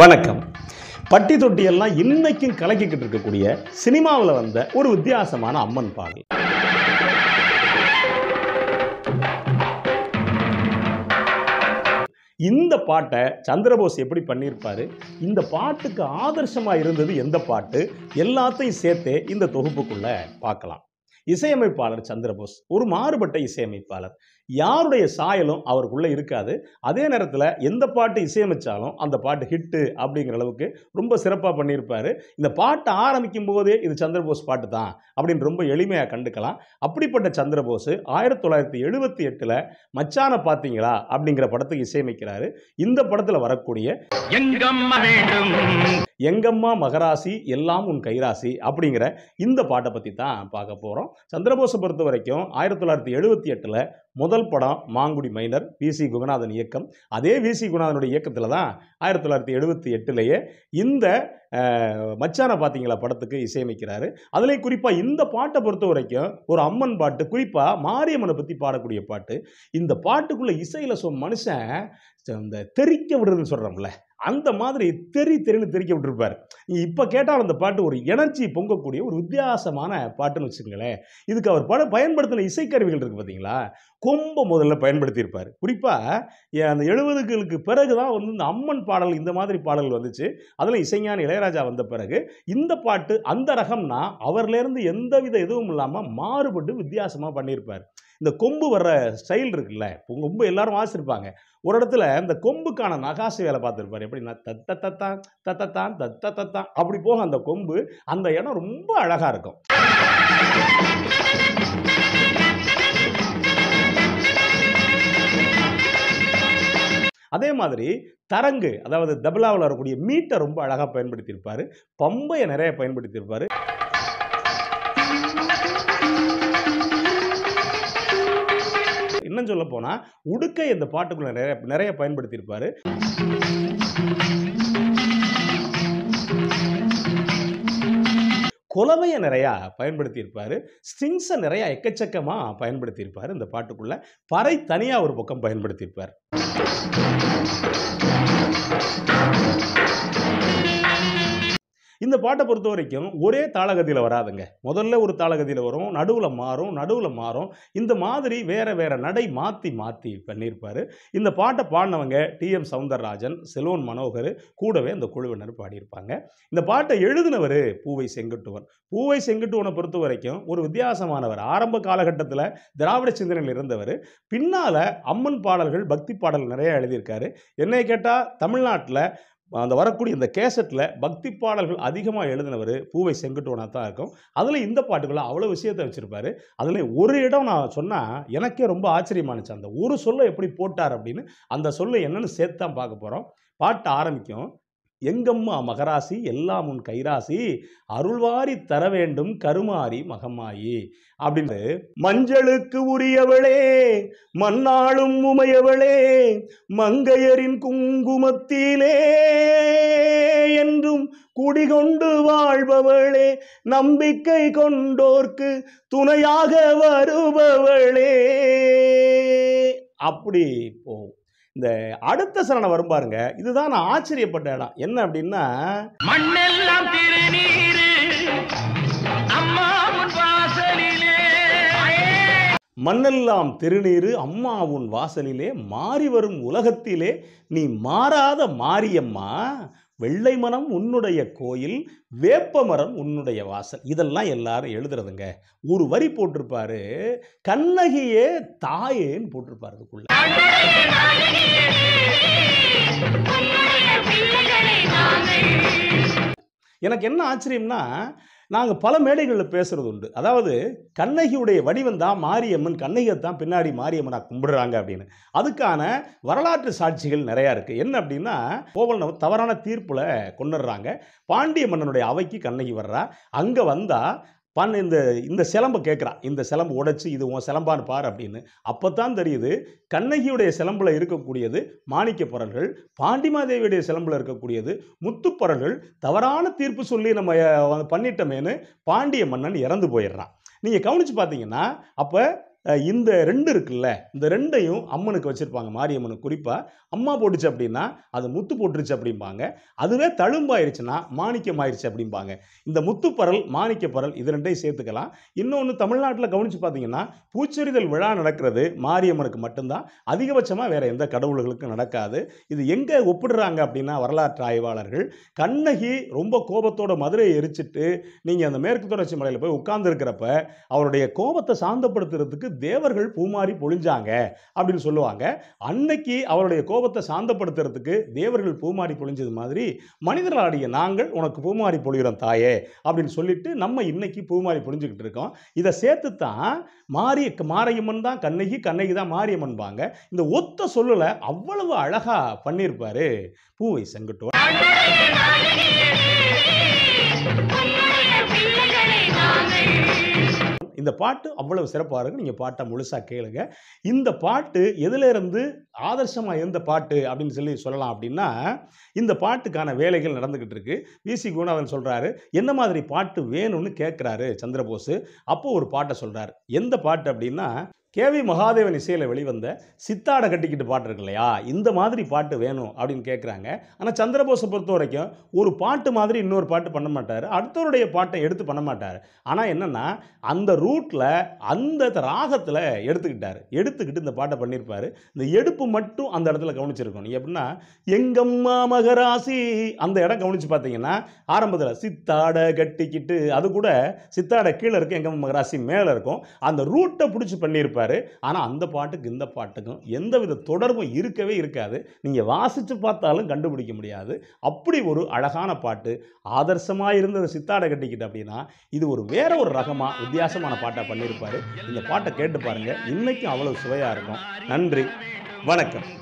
வணக்கம் பட்டி தொட்டியெல்லாம் இன்னைக்கும் கலக்கிக்கிட்டு இருக்கக்கூடிய சினிமாவில் வந்த ஒரு வித்தியாசமான அம்மன் பாடல் இந்த பாட்டை சந்திரபோஸ் எப்படி பண்ணியிருப்பாரு இந்த பாட்டுக்கு ஆதர்சமாக இருந்தது எந்த பாட்டு எல்லாத்தையும் சேர்த்தே இந்த தொகுப்புக்குள்ள பார்க்கலாம் இசையமைப்பாளர் சந்திரபோஸ் ஒரு மாறுபட்ட இசையமைப்பாளர் யாருடைய சாயலும் அவருக்குள்ளே இருக்காது அதே நேரத்தில் எந்த பாட்டு இசையமைச்சாலும் அந்த பாட்டு ஹிட்டு அப்படிங்கிற அளவுக்கு ரொம்ப சிறப்பாக பண்ணியிருப்பார் இந்த பாட்டை ஆரம்பிக்கும் போதே இது சந்திரபோஸ் பாட்டு தான் அப்படின்னு ரொம்ப எளிமையாக கண்டுக்கலாம் அப்படிப்பட்ட சந்திரபோஸ் ஆயிரத்தி தொள்ளாயிரத்தி எழுபத்தி எட்டில் மச்சான பார்த்தீங்களா அப்படிங்கிற படத்துக்கு இசையமைக்கிறாரு இந்த படத்தில் வரக்கூடிய எங்கம்மா மகராசி எல்லாம் உன் கைராசி அப்படிங்கிற இந்த பாட்டை பற்றி தான் பார்க்க போகிறோம் சந்திரபோஸை பொறுத்த வரைக்கும் ஆயிரத்தி தொள்ளாயிரத்தி எழுபத்தி எட்டில் முதல் படம் Mangudi minor P C Kuganathan இயக்கம் அதே வி சி குகநாதனுடைய இயக்கத்தில் தான் ஆயிரத்தி தொள்ளாயிரத்தி எழுபத்தி எட்டுலேயே இந்த மச்சான பார்த்தீங்களா படத்துக்கு இசையமைக்கிறாரு அதிலே குறிப்பாக இந்த பாட்டை பொறுத்த வரைக்கும் ஒரு அம்மன் பாட்டு குறிப்பாக மாரியம்மனை பற்றி பாடக்கூடிய பாட்டு இந்த பாட்டுக்குள்ளே இசையில் சொ மனுஷன் இந்த தெரிக்க விடுறதுன்னு சொல்கிறோம்ல அந்த மாதிரி தெரி தெரின்னு தெரிக்க விட்டுருப்பார் இப்போ கேட்டால் அந்த பாட்டு ஒரு எனர்ஜி பொங்கக்கூடிய ஒரு வித்தியாசமான பாட்டுன்னு வச்சுக்கோங்களேன் இதுக்கு அவர் பட பயன்படுத்தின இசைக்கருவிகள் இருக்குது பார்த்தீங்களா கொம்பை முதல்ல பயன்படுத்தியிருப்பார் குறிப்பாக அந்த எழுபதுகளுக்கு பிறகு தான் வந்து இந்த அம்மன் பாடல் இந்த மாதிரி பாடல் வந்துச்சு அதில் இசைஞான இளையராஜா வந்த பிறகு இந்த பாட்டு அந்த ரகம்னா அவர்லேருந்து எந்தவித எதுவும் இல்லாமல் மாறுபட்டு வித்தியாசமாக பண்ணியிருப்பார் இந்த கொம்பு வர்ற ஸ்டைல் இருக்குல்ல கொம்பு எல்லாரும் வாசிச்சிருப்பாங்க ஒரு இடத்துல இந்த கொம்புக்கான நகாசு வேலை பார்த்துருப்பார் எப்படின்னா தத்த தத்தான் தத்தத்தான் தத்த தத்தான் அப்படி போக அந்த கொம்பு அந்த இடம் ரொம்ப அழகாக இருக்கும் அதே மாதிரி தரங்கு அதாவது தபலாவில் வரக்கூடிய மீட்டை ரொம்ப அழகாக பயன்படுத்தியிருப்பார் பம்பையை நிறைய பயன்படுத்தியிருப்பார் இன்னும் சொல்ல போனால் உடுக்கை இந்த பாட்டுக்குள்ள நிறைய நிறைய பயன்படுத்தியிருப்பார் குலவையை நிறையா பயன்படுத்தியிருப்பார் ஸ்ட்ரிங்ஸை நிறையா எக்கச்சக்கமாக பயன்படுத்தியிருப்பார் இந்த பாட்டுக்குள்ளே பறை தனியாக ஒரு பக்கம் பயன்படுத்தியிருப்பார் இந்த பாட்டை பொறுத்த வரைக்கும் ஒரே தாளகதியில் வராதுங்க முதல்ல ஒரு தாளகதியில் வரும் நடுவில் மாறும் நடுவில் மாறும் இந்த மாதிரி வேறு வேறு நடை மாற்றி மாற்றி பண்ணியிருப்பார் இந்த பாட்டை பாடினவங்க டிஎம் சவுந்தரராஜன் செல்வன் மனோகர் கூடவே அந்த குழுவினர் பாடியிருப்பாங்க இந்த பாட்டை எழுதினவர் பூவை செங்கட்டுவன் பூவை செங்கட்டுவனை பொறுத்த வரைக்கும் ஒரு வித்தியாசமானவர் ஆரம்ப காலகட்டத்தில் திராவிட சிந்தனையில் இருந்தவர் பின்னால் அம்மன் பாடல்கள் பக்தி பாடல் நிறைய எழுதியிருக்காரு என்னை கேட்டால் தமிழ்நாட்டில் அந்த வரக்கூடிய இந்த கேசட்டில் பக்தி பாடல்கள் அதிகமாக எழுதினவர் பூவை செங்கட்டுவனாக தான் இருக்கும் அதில் இந்த பாட்டுக்குள்ள அவ்வளோ விஷயத்தை வச்சுருப்பாரு அதில் ஒரு இடம் நான் சொன்னால் எனக்கே ரொம்ப ஆச்சரியமானுச்சு அந்த ஒரு சொல்லை எப்படி போட்டார் அப்படின்னு அந்த சொல்லை என்னென்னு சேர்த்து தான் பார்க்க போகிறோம் பாட்டு ஆரம்பிக்கும் எங்கம்மா மகராசி எல்லாம் உன் கைராசி அருள்வாரி தர வேண்டும் கருமாரி மகமாயி அப்படின்னு மஞ்சளுக்கு உரியவளே மண்ணாளும் உமையவளே மங்கையரின் குங்குமத்திலே என்றும் குடிகொண்டு வாழ்பவளே நம்பிக்கை கொண்டோர்க்கு துணையாக வருபவளே அப்படி போகும் இந்த அடுத்த சரணம் வரும் பாருங்க இதுதான் நான் ஆச்சரியப்பட்ட இடம் என்ன அப்படின்னா மண்ணெல்லாம் திருநீரு அம்மா மண்ணெல்லாம் திருநீரு அம்மா உன் வாசலிலே மாறி வரும் உலகத்திலே நீ மாறாத மாரியம்மா வெள்ளை மரம் உன்னுடைய கோயில் வேப்ப மரம் உன்னுடைய வாசல் இதெல்லாம் எல்லாரும் எழுதுறதுங்க ஒரு வரி போட்டிருப்பாரு கண்ணகியே தாயேன்னு போட்டிருப்பாரு அதுக்குள்ள எனக்கு என்ன ஆச்சரியம்னா நாங்கள் பல மேடைகளில் பேசுகிறது உண்டு அதாவது கண்ணகியுடைய வடிவம் தான் மாரியம்மன் கண்ணகியை தான் பின்னாடி மாரியம்மனாக கும்பிடுறாங்க அப்படின்னு அதுக்கான வரலாற்று சாட்சிகள் நிறையா இருக்குது என்ன அப்படின்னா கோவல் தவறான தீர்ப்பில் கொண்டுடுறாங்க பாண்டிய மன்னனுடைய அவைக்கு கண்ணகி வர்றா அங்கே வந்தால் பண்ண இந்த இந்த சிலம்பை கேட்குறான் இந்த சிலம்பு உடைச்சி இது உன் சிலம்பான்னு பார் அப்படின்னு அப்போ தான் தெரியுது கண்ணகியுடைய சிலம்பில் இருக்கக்கூடியது மாணிக்க பரல்கள் பாண்டிமாதேவியுடைய சிலம்பில் இருக்கக்கூடியது முத்துப்பரல்கள் தவறான தீர்ப்பு சொல்லி நம்ம பண்ணிட்டோமேனு பாண்டிய மன்னன் இறந்து போயிடுறான் நீங்கள் கவனித்து பார்த்தீங்கன்னா அப்போ இந்த ரெண்டு இருக்குல்ல இந்த ரெண்டையும் அம்மனுக்கு வச்சுருப்பாங்க மாரியம்மனுக்கு குறிப்பாக அம்மா போட்டுச்சு அப்படின்னா அது முத்து போட்டுருச்சு அப்படிம்பாங்க அதுவே தழும்பாயிருச்சுன்னா மாணிக்கம் ஆயிடுச்சு அப்படிம்பாங்க இந்த முத்துப்பரல் மாணிக்கப்பரல் இது ரெண்டையும் சேர்த்துக்கலாம் இன்னொன்று தமிழ்நாட்டில் கவனித்து பார்த்தீங்கன்னா பூச்செறிதல் விழா நடக்கிறது மாரியம்மனுக்கு மட்டும்தான் அதிகபட்சமாக வேறு எந்த கடவுள்களுக்கும் நடக்காது இது எங்கே ஒப்பிடுறாங்க அப்படின்னா வரலாற்று ஆய்வாளர்கள் கண்ணகி ரொம்ப கோபத்தோட மதுரையை எரிச்சிட்டு நீங்கள் அந்த மேற்கு தொடர்ச்சி மலையில் போய் உட்கார்ந்துருக்கிறப்ப அவருடைய கோபத்தை சாந்தப்படுத்துறதுக்கு தேவர்கள் பூமாறி பொழிஞ்சாங்க அப்படின்னு சொல்லுவாங்க அன்னைக்கு அவருடைய கோபத்தை சாந்தப்படுத்துறதுக்கு தேவர்கள் பூமாறி பொழிஞ்சது மாதிரி மனிதர்களாடிய நாங்கள் உனக்கு பூமாறி பொழிகிறோம் தாயே அப்படின்னு சொல்லிட்டு நம்ம இன்னைக்கு பூமாறி பொழிஞ்சுக்கிட்டு இருக்கோம் இதை சேர்த்து தான் மாரிய மாரியம்மன் தான் கண்ணகி கண்ணகி தான் மாரியம்மன்பாங்க இந்த ஒத்த சொல்லலை அவ்வளவு அழகா பண்ணியிருப்பாரு பூவை செங்கட்டோ நாங்கள் இந்த பாட்டு அவ்வளவு சிறப்பாக இருக்கும் நீங்கள் பாட்டை முழுசாக கேளுங்க இந்த பாட்டு எதிலிருந்து ஆதர்சமாக எந்த பாட்டு அப்படின்னு சொல்லி சொல்லலாம் அப்படின்னா இந்த பாட்டுக்கான வேலைகள் நடந்துக்கிட்டு இருக்கு விசி குணாதன் சொல்கிறாரு என்ன மாதிரி பாட்டு வேணும்னு கேட்குறாரு சந்திரபோஸ் அப்போ ஒரு பாட்டை சொல்கிறார் எந்த பாட்டு அப்படின்னா கேவி மகாதேவன் இசையில் வெளிவந்த சித்தாடை கட்டிக்கிட்டு பாட்டு இருக்கு இல்லையா இந்த மாதிரி பாட்டு வேணும் அப்படின்னு கேட்குறாங்க ஆனால் சந்திரபோஸை பொறுத்த வரைக்கும் ஒரு பாட்டு மாதிரி இன்னொரு பாட்டு பண்ண மாட்டார் அடுத்தவருடைய பாட்டை எடுத்து பண்ண மாட்டார் ஆனால் என்னென்னா அந்த ரூட்டில் அந்த ராகத்தில் எடுத்துக்கிட்டார் எடுத்துக்கிட்டு இந்த பாட்டை பண்ணியிருப்பார் இந்த எடுப்பு மட்டும் அந்த இடத்துல கவனிச்சிருக்கணும் எப்படின்னா எங்கம்மா மகராசி அந்த இடம் கவனித்து பார்த்தீங்கன்னா ஆரம்பத்தில் சித்தாடை கட்டிக்கிட்டு அது கூட சித்தாடை கீழே இருக்கும் எங்கம்மா மகராசி மேலே இருக்கும் அந்த ரூட்டை பிடிச்சி பண்ணியிருப்பார் கொடுப்பாரு ஆனால் அந்த பாட்டுக்கு இந்த பாட்டுக்கும் எந்தவித தொடர்பும் இருக்கவே இருக்காது நீங்கள் வாசித்து பார்த்தாலும் கண்டுபிடிக்க முடியாது அப்படி ஒரு அழகான பாட்டு ஆதர்சமாக இருந்தது சித்தாடை கட்டிக்கிட்டு அப்படின்னா இது ஒரு வேற ஒரு ரகமாக வித்தியாசமான பாட்டாக பண்ணியிருப்பார் இந்த பாட்டை கேட்டு பாருங்கள் இன்றைக்கும் அவ்வளோ சுவையாக இருக்கும் நன்றி வணக்கம்